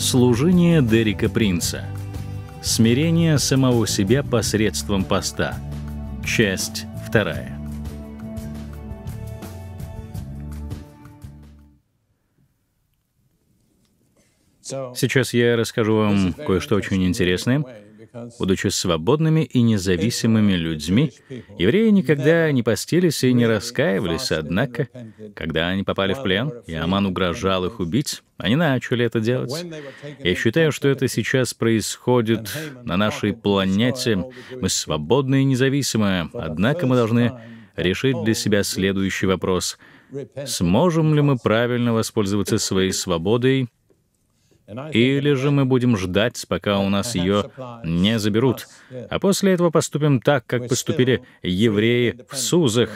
Служение Дерека Принца. Смирение самого себя посредством поста. Часть вторая. Сейчас я расскажу вам кое-что очень интересное. Будучи свободными и независимыми людьми, евреи никогда не постились и не раскаивались, однако, когда они попали в плен, и Аман угрожал их убить, они начали это делать. Я считаю, что это сейчас происходит на нашей планете. Мы свободны и независимы, однако мы должны решить для себя следующий вопрос. Сможем ли мы правильно воспользоваться своей свободой или же мы будем ждать, пока у нас ее не заберут, а после этого поступим так, как поступили евреи в Сузах.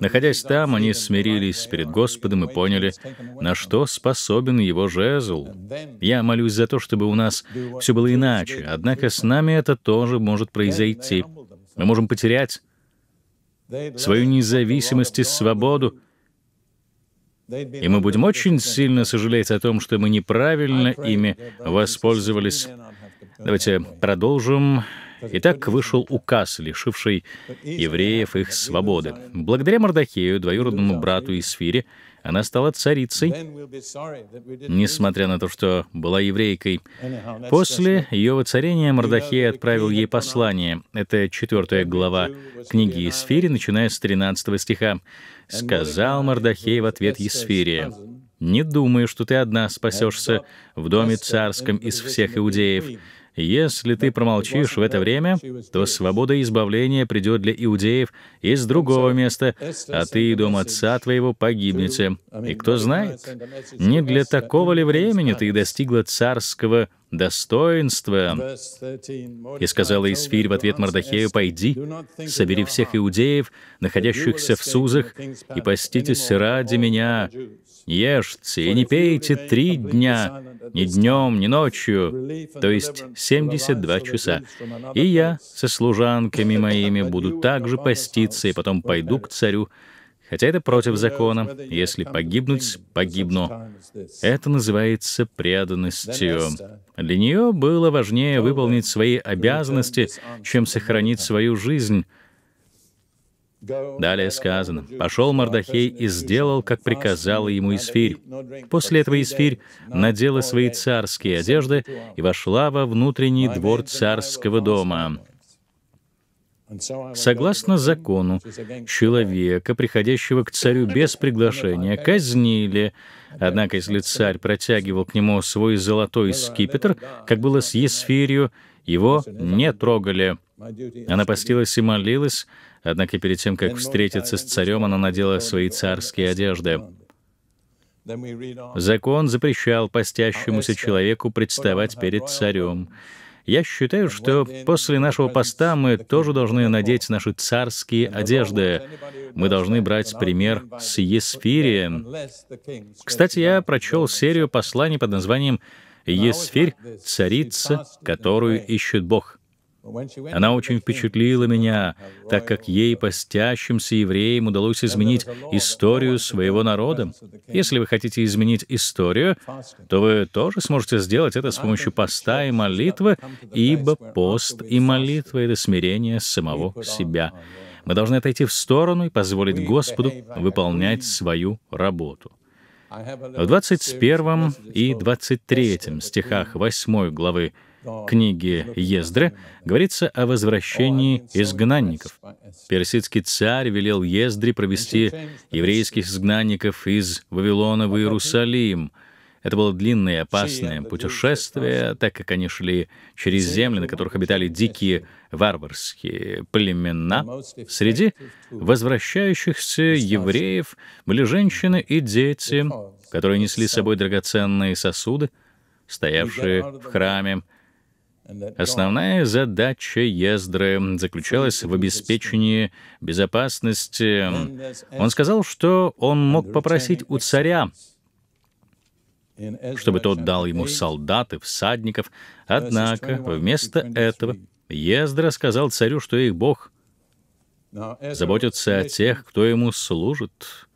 Находясь там, они смирились перед Господом и поняли, на что способен его жезл. Я молюсь за то, чтобы у нас все было иначе, однако с нами это тоже может произойти. Мы можем потерять свою независимость и свободу, и мы будем очень сильно сожалеть о том, что мы неправильно ими воспользовались. Давайте продолжим. Итак, вышел указ, лишивший евреев их свободы. Благодаря Мордахею, двоюродному брату из Сфире, она стала царицей, несмотря на то, что была еврейкой. После ее воцарения Мордахей отправил ей послание. Это четвертая глава книги Сфири, начиная с 13 стиха. — сказал Мардахей в ответ Есфире. «Не думаю, что ты одна спасешься в доме царском из всех иудеев. Если ты промолчишь в это время, то свобода и избавление придет для иудеев из другого места, а ты и дом отца твоего погибнете. И кто знает, не для такого ли времени ты достигла царского достоинство. И сказала Исфирь в ответ Мордахею, «Пойди, собери всех иудеев, находящихся в Сузах, и поститесь ради меня. Ешьте и не пейте три дня, ни днем, ни ночью, то есть 72 часа. И я со служанками моими буду также поститься, и потом пойду к царю, Хотя это против закона. Если погибнуть, погибну. Это называется преданностью. Для нее было важнее выполнить свои обязанности, чем сохранить свою жизнь. Далее сказано, «Пошел Мордахей и сделал, как приказала ему Исфирь. После этого Исфирь надела свои царские одежды и вошла во внутренний двор царского дома». Согласно закону, человека, приходящего к царю без приглашения, казнили. Однако, если царь протягивал к нему свой золотой скипетр, как было с Есфирью, его не трогали. Она постилась и молилась, однако перед тем, как встретиться с царем, она надела свои царские одежды. Закон запрещал постящемуся человеку представать перед царем. Я считаю, что после нашего поста мы тоже должны надеть наши царские одежды. Мы должны брать пример с Есфирия. Кстати, я прочел серию посланий под названием «Есфирь — царица, которую ищет Бог». Она очень впечатлила меня, так как ей, постящимся евреям, удалось изменить историю своего народа. Если вы хотите изменить историю, то вы тоже сможете сделать это с помощью поста и молитвы, ибо пост и молитва — это смирение самого себя. Мы должны отойти в сторону и позволить Господу выполнять свою работу. В 21 и 23 стихах 8 главы книге Ездры говорится о возвращении изгнанников. Персидский царь велел Ездре провести еврейских изгнанников из Вавилона в Иерусалим. Это было длинное и опасное путешествие, так как они шли через земли, на которых обитали дикие варварские племена. Среди возвращающихся евреев были женщины и дети, которые несли с собой драгоценные сосуды, стоявшие в храме, Основная задача Ездры заключалась в обеспечении безопасности. Он сказал, что он мог попросить у царя, чтобы тот дал ему солдат и всадников. Однако вместо этого Ездра сказал царю, что их Бог заботится о тех, кто ему служит.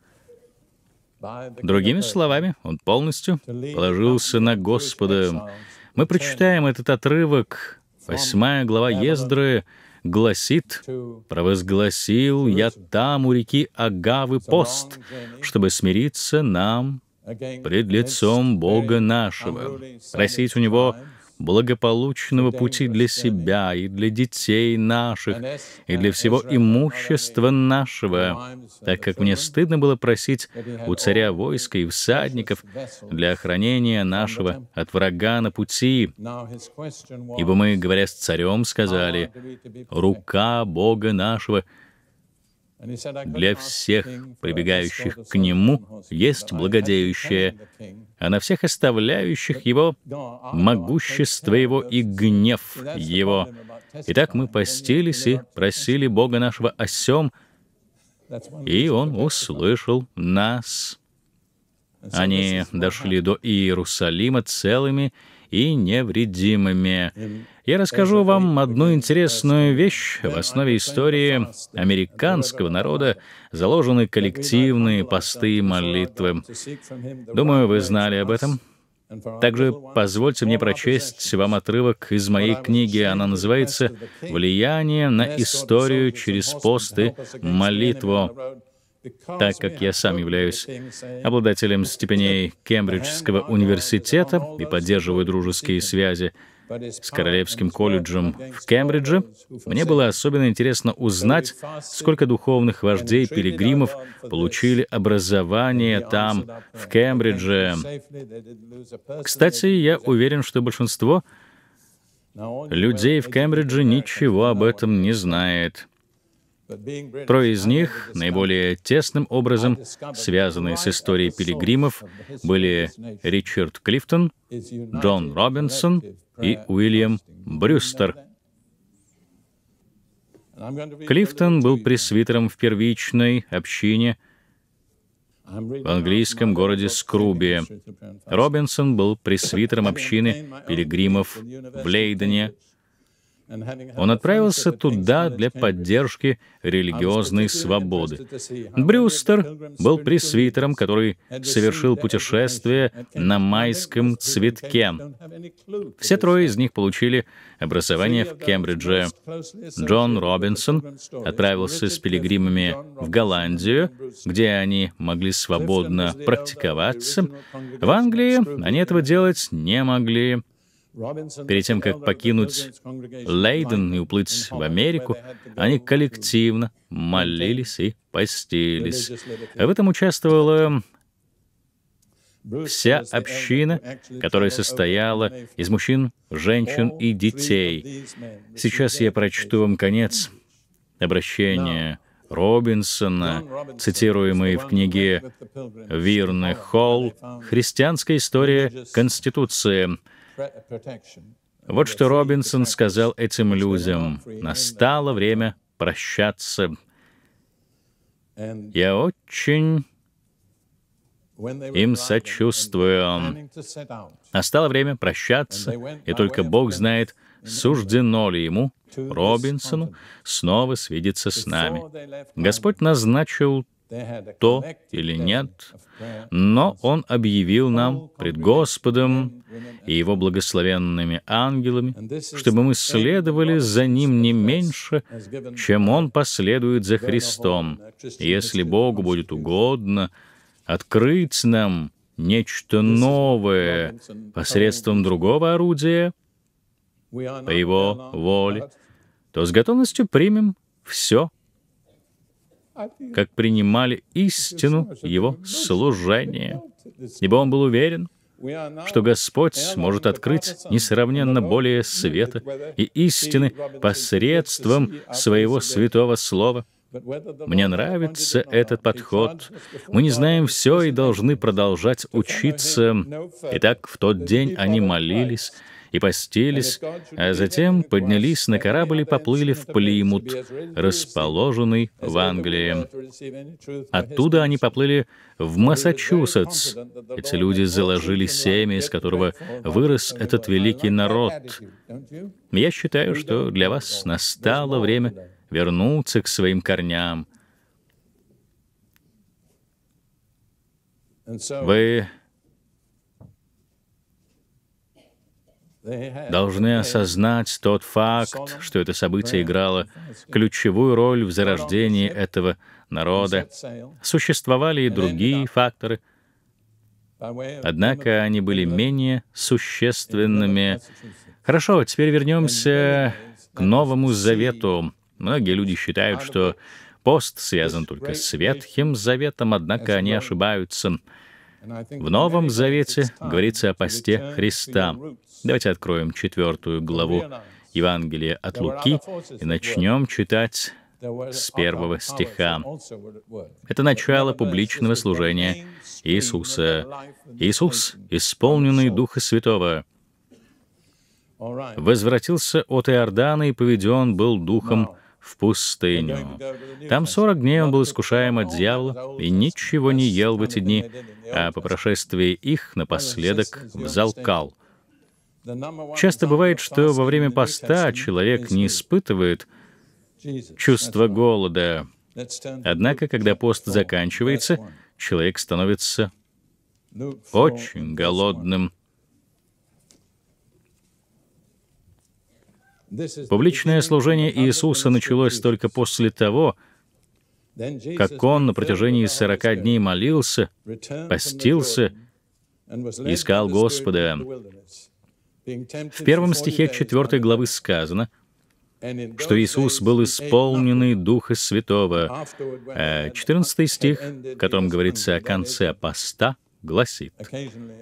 Другими словами, он полностью положился на Господа, мы прочитаем этот отрывок. Восьмая глава Ездры гласит, «Провозгласил я там у реки Агавы пост, чтобы смириться нам пред лицом Бога нашего, просить у Него благополучного пути для себя и для детей наших, и для всего имущества нашего, так как мне стыдно было просить у царя войска и всадников для охранения нашего от врага на пути. Ибо мы, говоря с царем, сказали, «Рука Бога нашего — для всех, прибегающих к Нему, есть благодеющее, а на всех оставляющих Его — могущество Его и гнев Его. Итак, мы постились и просили Бога нашего о сем, и Он услышал нас. Они дошли до Иерусалима целыми, и невредимыми. Эм, Я расскажу вам одну интересную вещь. В основе истории американского народа заложены коллективные посты и молитвы. Думаю, вы знали об этом. Также позвольте мне прочесть вам отрывок из моей книги. Она называется «Влияние на историю через посты молитву». Так как я сам являюсь обладателем степеней Кембриджского университета и поддерживаю дружеские связи с Королевским колледжем в Кембридже, мне было особенно интересно узнать, сколько духовных вождей пилигримов получили образование там, в Кембридже. Кстати, я уверен, что большинство людей в Кембридже ничего об этом не знает. Трое из них, наиболее тесным образом связанные с историей пилигримов, были Ричард Клифтон, Джон Робинсон и Уильям Брюстер. Клифтон был пресвитером в первичной общине в английском городе Скруби. Робинсон был пресвитером общины пилигримов в Лейдене, он отправился туда для поддержки религиозной свободы. Брюстер был пресвитером, который совершил путешествие на майском цветке. Все трое из них получили образование в Кембридже. Джон Робинсон отправился с пилигримами в Голландию, где они могли свободно практиковаться. В Англии они этого делать не могли. Перед тем, как покинуть Лейден и уплыть в Америку, они коллективно молились и постились. в этом участвовала вся община, которая состояла из мужчин, женщин и детей. Сейчас я прочту вам конец обращения Робинсона, цитируемый в книге Вирны Холл «Христианская история Конституции», вот что Робинсон сказал этим людям. Настало время прощаться. Я очень им сочувствую. Настало время прощаться, и только Бог знает, суждено ли ему, Робинсону, снова свидеться с нами. Господь назначил то или нет, но Он объявил нам пред Господом и Его благословенными ангелами, чтобы мы следовали за Ним не меньше, чем Он последует за Христом, если Богу будет угодно открыть нам нечто новое посредством другого орудия, по Его воле, то с готовностью примем все, как принимали истину его служения, ибо он был уверен, что Господь сможет открыть несравненно более света и истины посредством своего святого слова. Мне нравится этот подход. Мы не знаем все и должны продолжать учиться. Итак, в тот день они молились, и постились, а затем поднялись на корабль и поплыли в Плимут, расположенный в Англии. Оттуда они поплыли в Массачусетс. Эти люди заложили семя, из которого вырос этот великий народ. Я считаю, что для вас настало время вернуться к своим корням. Вы должны осознать тот факт, что это событие играло ключевую роль в зарождении этого народа. Существовали и другие факторы, однако они были менее существенными. Хорошо, теперь вернемся к Новому Завету. Многие люди считают, что пост связан только с Ветхим Заветом, однако они ошибаются. В Новом Завете говорится о посте Христа. Давайте откроем четвертую главу Евангелия от Луки и начнем читать с первого стиха. Это начало публичного служения Иисуса. Иисус, исполненный Духа Святого, возвратился от Иордана и поведен был Духом в пустыню. Там сорок дней он был искушаем от дьявола и ничего не ел в эти дни, а по прошествии их напоследок взалкал. Часто бывает, что во время поста человек не испытывает чувство голода. Однако, когда пост заканчивается, человек становится очень голодным. Публичное служение Иисуса началось только после того, как Он на протяжении сорока дней молился, постился, искал Господа. В первом стихе 4 главы сказано, что Иисус был исполненный Духа Святого. 14 э, стих, в котором говорится о конце поста, гласит,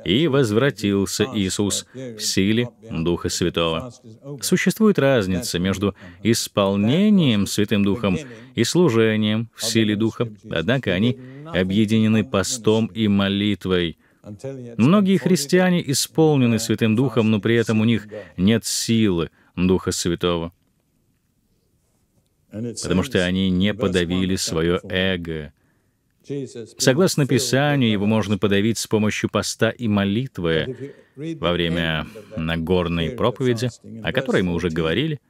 «И возвратился Иисус в силе Духа Святого». Существует разница между исполнением Святым Духом и служением в силе Духа, однако они объединены постом и молитвой — Многие христиане исполнены Святым Духом, но при этом у них нет силы Духа Святого, потому что они не подавили свое эго. Согласно Писанию, его можно подавить с помощью поста и молитвы во время Нагорной проповеди, о которой мы уже говорили.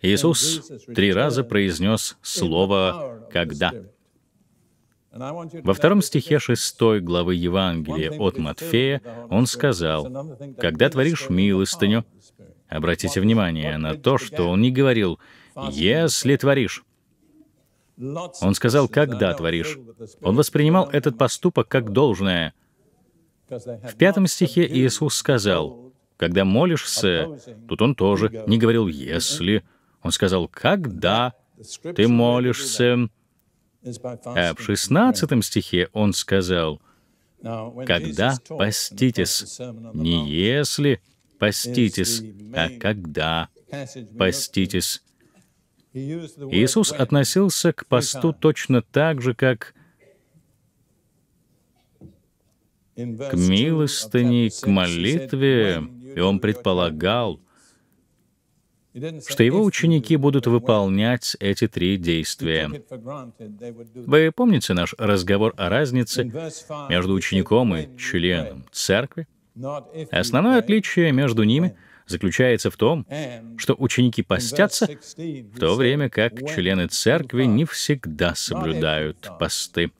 Иисус три раза произнес слово «когда». Во втором стихе шестой главы Евангелия от Матфея он сказал, «Когда творишь милостыню, обратите внимание на то, что он не говорил «если творишь». Он сказал «когда творишь». Он воспринимал этот поступок как должное. В пятом стихе Иисус сказал, «Когда молишься...» Тут он тоже не говорил «если». Он сказал «когда ты молишься...» А в 16 стихе он сказал, «Когда поститесь, не если поститесь, а когда поститесь». Иисус относился к посту точно так же, как к милостыне, к молитве, и он предполагал, что его ученики будут выполнять эти три действия. Вы помните наш разговор о разнице между учеником и членом церкви? Основное отличие между ними заключается в том, что ученики постятся, в то время как члены церкви не всегда соблюдают посты.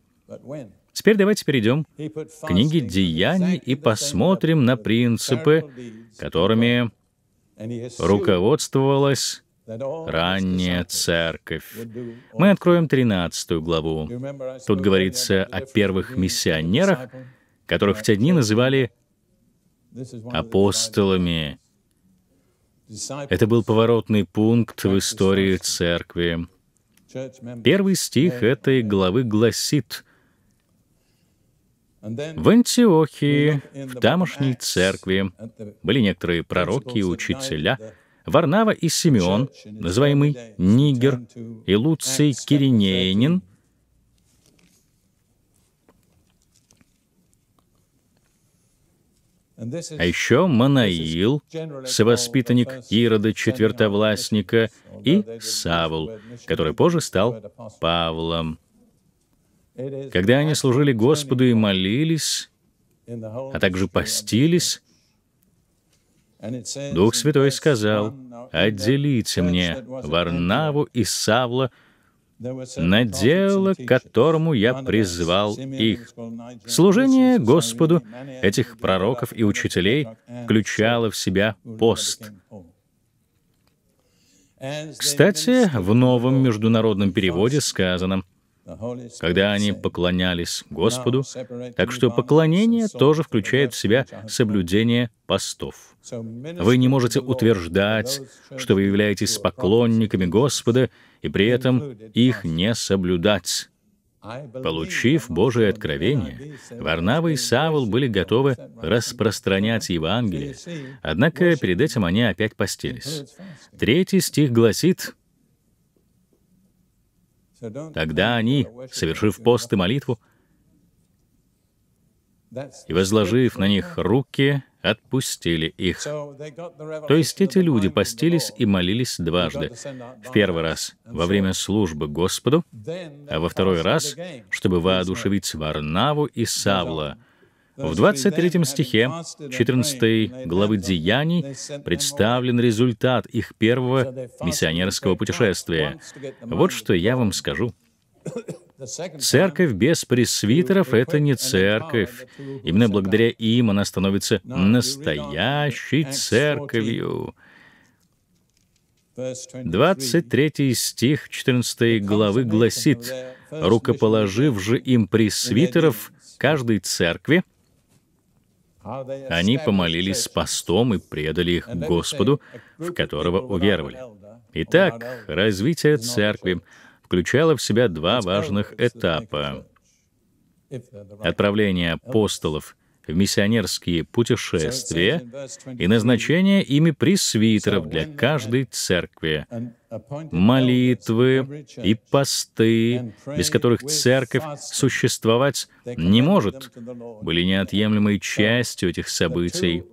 Теперь давайте перейдем к книге «Деяний» и посмотрим на принципы, которыми руководствовалась ранняя церковь. Мы откроем 13 главу. Тут говорится о первых миссионерах, которых в те дни называли апостолами. Это был поворотный пункт в истории церкви. Первый стих этой главы гласит, в Антиохии, в тамошней церкви, были некоторые пророки и учителя, Варнава и Симеон, называемый Нигер, и Луций Киринейнин, А еще Манаил, совоспитанник Ирода Четвертовластника, и Савул, который позже стал Павлом. Когда они служили Господу и молились, а также постились, Дух Святой сказал, «Отделите мне Варнаву и Савла на дело, к которому я призвал их». Служение Господу этих пророков и учителей включало в себя пост. Кстати, в новом международном переводе сказано — когда они поклонялись Господу, так что поклонение тоже включает в себя соблюдение постов. Вы не можете утверждать, что вы являетесь поклонниками Господа, и при этом их не соблюдать. Получив Божие откровение, Варнава и Савл были готовы распространять Евангелие, однако перед этим они опять постились. Третий стих гласит, Тогда они, совершив пост и молитву, и возложив на них руки, отпустили их. То есть эти люди постились и молились дважды. В первый раз во время службы Господу, а во второй раз, чтобы воодушевить Варнаву и Савла, в 23 стихе 14 главы Деяний представлен результат их первого миссионерского путешествия. Вот что я вам скажу. Церковь без пресвитеров — это не церковь. Именно благодаря им она становится настоящей церковью. 23 стих 14 главы гласит, «Рукоположив же им пресвитеров каждой церкви, они помолились с постом и предали их Господу, в которого уверовали. Итак, развитие церкви включало в себя два важных этапа. Отправление апостолов — в миссионерские путешествия и назначение ими пресвитеров для каждой церкви, молитвы и посты, без которых церковь существовать не может, были неотъемлемой частью этих событий.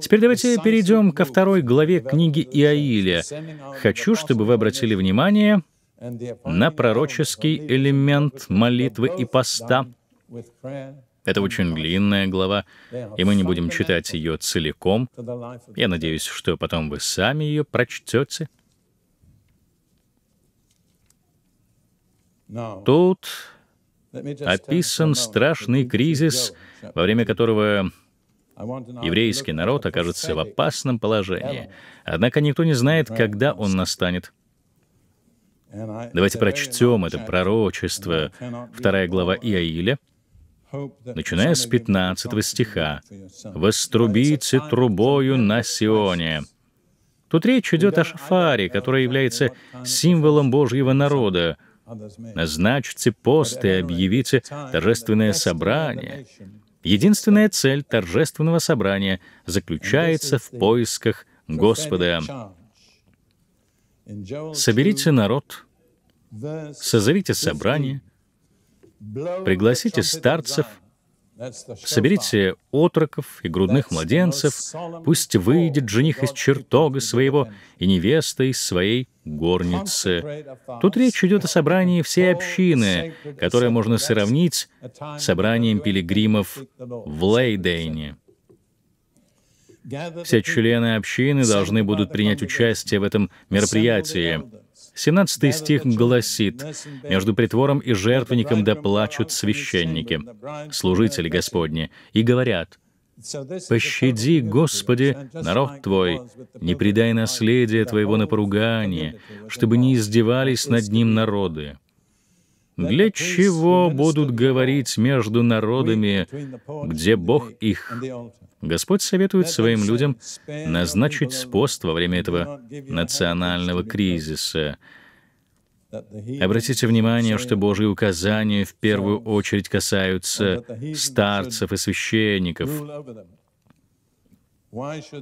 Теперь давайте перейдем ко второй главе книги Иаиля. Хочу, чтобы вы обратили внимание на пророческий элемент молитвы и поста, это очень длинная глава, и мы не будем читать ее целиком. Я надеюсь, что потом вы сами ее прочтете. Тут описан страшный кризис, во время которого еврейский народ окажется в опасном положении. Однако никто не знает, когда он настанет. Давайте прочтем это пророчество, вторая глава Иаиля, начиная с 15 стиха, «Вострубите трубою на Сионе». Тут речь идет о шафаре, который является символом Божьего народа. Назначьте пост и объявите торжественное собрание. Единственная цель торжественного собрания заключается в поисках Господа. Соберите народ, созовите собрание — Пригласите старцев, соберите отроков и грудных младенцев, пусть выйдет жених из чертога своего и невеста из своей горницы. Тут речь идет о собрании всей общины, которое можно сравнить с собранием пилигримов в Лейдейне. Все члены общины должны будут принять участие в этом мероприятии. 17 стих гласит, «Между притвором и жертвенником доплачут священники, служители Господни, и говорят, «Пощади, Господи, народ Твой, не предай наследие Твоего на поругание, чтобы не издевались над ним народы». Для чего будут говорить между народами, где Бог их? Господь советует своим людям назначить пост во время этого национального кризиса. Обратите внимание, что Божьи указания в первую очередь касаются старцев и священников.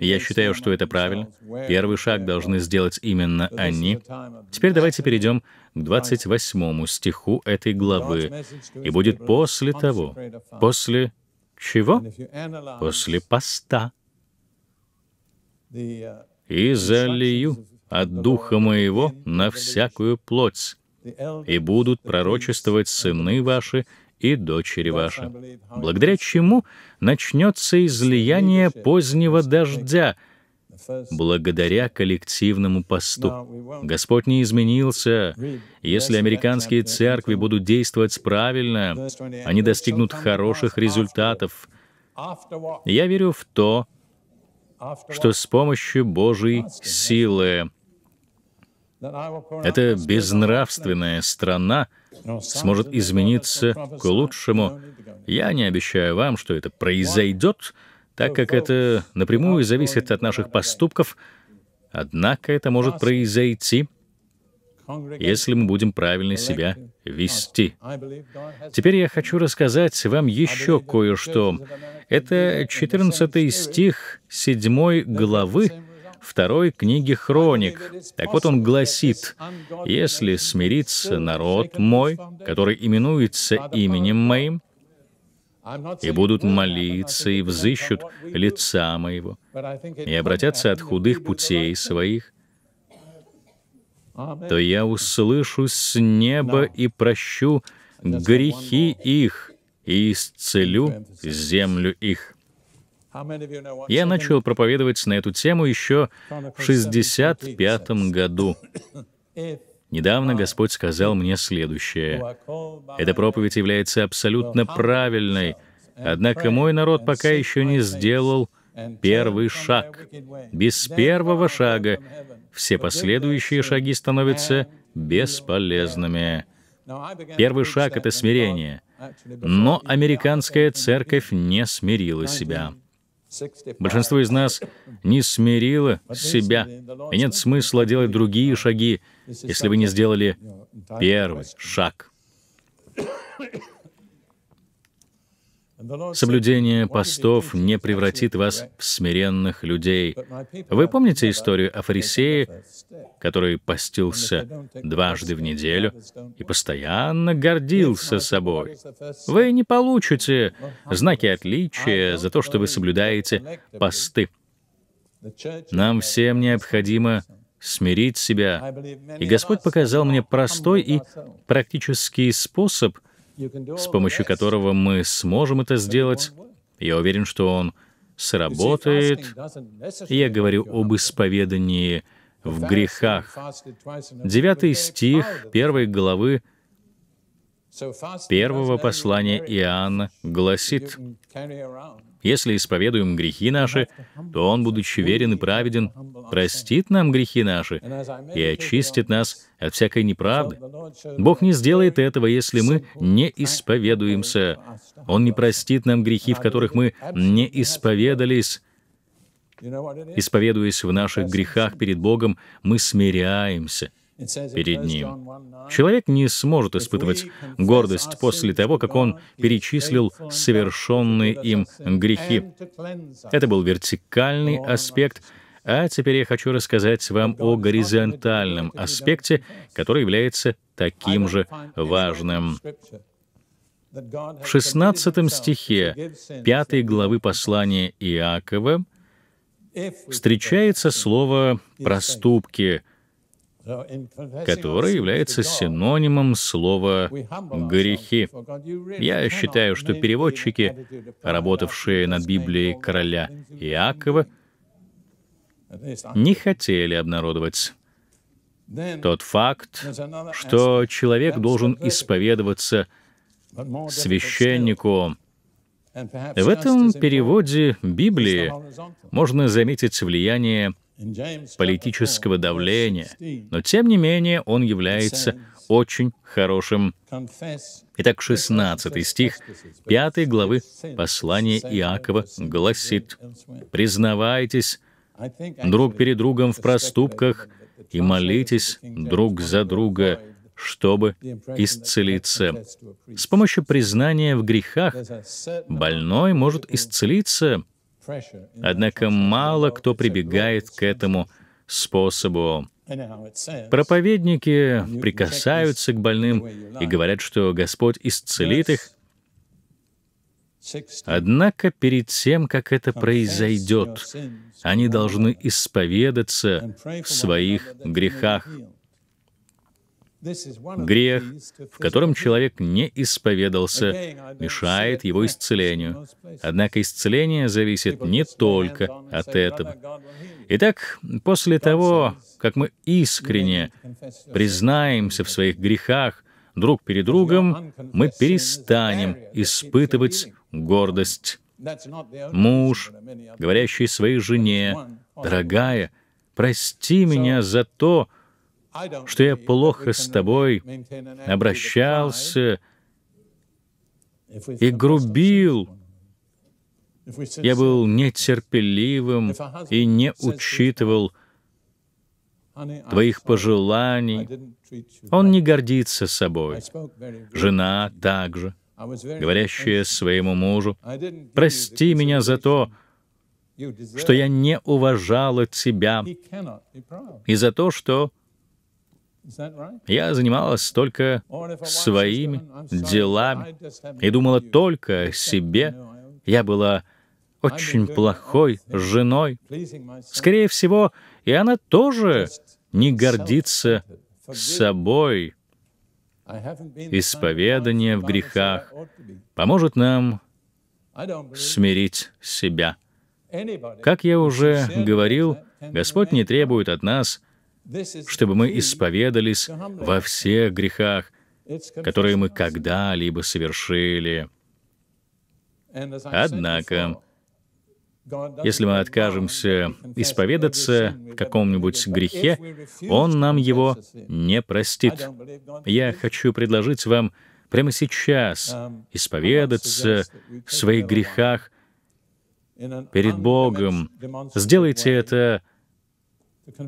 Я считаю, что это правильно. Первый шаг должны сделать именно они. Теперь давайте перейдем к 28 стиху этой главы. И будет после того, после чего? После поста. «И залию от духа моего на всякую плоть, и будут пророчествовать сыны ваши и дочери ваши, благодаря чему начнется излияние позднего дождя, благодаря коллективному посту. Господь не изменился. Если американские церкви будут действовать правильно, они достигнут хороших результатов. Я верю в то, что с помощью Божьей силы эта безнравственная страна — сможет измениться к лучшему. Я не обещаю вам, что это произойдет, так как это напрямую зависит от наших поступков, однако это может произойти, если мы будем правильно себя вести. Теперь я хочу рассказать вам еще кое-что. Это 14 стих 7 главы второй книги Хроник. Так вот он гласит, «Если смирится народ мой, который именуется именем моим, и будут молиться, и взыщут лица моего, и обратятся от худых путей своих, то я услышу с неба и прощу грехи их, и исцелю землю их». Я начал проповедовать на эту тему еще в 65 году. Недавно Господь сказал мне следующее. Эта проповедь является абсолютно правильной, однако мой народ пока еще не сделал первый шаг. Без первого шага все последующие шаги становятся бесполезными. Первый шаг — это смирение. Но американская церковь не смирила себя. Большинство из нас не смирило себя, и нет смысла делать другие шаги, если вы не сделали первый шаг. Соблюдение постов не превратит вас в смиренных людей. Вы помните историю о фарисее, который постился дважды в неделю и постоянно гордился собой? Вы не получите знаки отличия за то, что вы соблюдаете посты. Нам всем необходимо смирить себя. И Господь показал мне простой и практический способ с помощью которого мы сможем это сделать. Я уверен, что он сработает. Я говорю об исповедании в грехах. Девятый стих первой главы — Первого послания Иоанна гласит, «Если исповедуем грехи наши, то Он, будучи верен и праведен, простит нам грехи наши и очистит нас от всякой неправды. Бог не сделает этого, если мы не исповедуемся. Он не простит нам грехи, в которых мы не исповедались». Исповедуясь в наших грехах перед Богом, мы смиряемся — перед ним. Человек не сможет испытывать гордость после того, как он перечислил совершенные им грехи. Это был вертикальный аспект, а теперь я хочу рассказать вам о горизонтальном аспекте, который является таким же важным. В 16 стихе 5 главы послания Иакова встречается слово «проступки», которое является синонимом слова «грехи». Я считаю, что переводчики, работавшие над Библией короля Иакова, не хотели обнародовать тот факт, что человек должен исповедоваться священнику. В этом переводе Библии можно заметить влияние политического давления, но тем не менее он является очень хорошим. Итак, 16 стих 5 главы послания Иакова гласит, «Признавайтесь друг перед другом в проступках и молитесь друг за друга, чтобы исцелиться. С помощью признания в грехах больной может исцелиться, Однако мало кто прибегает к этому способу. Проповедники прикасаются к больным и говорят, что Господь исцелит их. Однако перед тем, как это произойдет, они должны исповедаться в своих грехах. Грех, в котором человек не исповедался, мешает его исцелению. Однако исцеление зависит не только от этого. Итак, после того, как мы искренне признаемся в своих грехах друг перед другом, мы перестанем испытывать гордость. Муж, говорящий своей жене, «Дорогая, прости меня за то, что я плохо с тобой обращался и грубил. Я был нетерпеливым и не учитывал твоих пожеланий. Он не гордится собой. Жена также, говорящая своему мужу, «Прости меня за то, что я не уважала тебя, и за то, что я занималась только своими делами и думала только о себе. Я была очень плохой женой. Скорее всего, и она тоже не гордится собой. Исповедание в грехах поможет нам смирить себя. Как я уже говорил, Господь не требует от нас чтобы мы исповедались во всех грехах, которые мы когда-либо совершили. Однако, если мы откажемся исповедаться в каком-нибудь грехе, Он нам его не простит. Я хочу предложить вам прямо сейчас исповедаться в своих грехах перед Богом. Сделайте это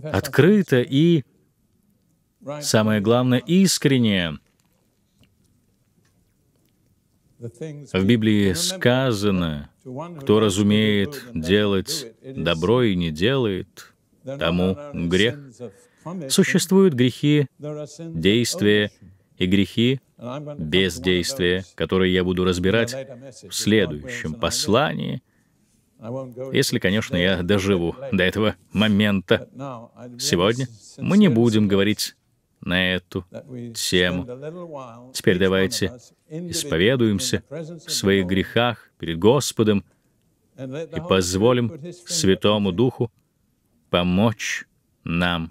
открыто и, самое главное, искренне. В Библии сказано, кто разумеет делать добро и не делает, тому грех. Существуют грехи действия и грехи бездействия, которые я буду разбирать в следующем послании — если, конечно, я доживу до этого момента. Сегодня мы не будем говорить на эту тему. Теперь давайте исповедуемся в своих грехах перед Господом и позволим Святому Духу помочь нам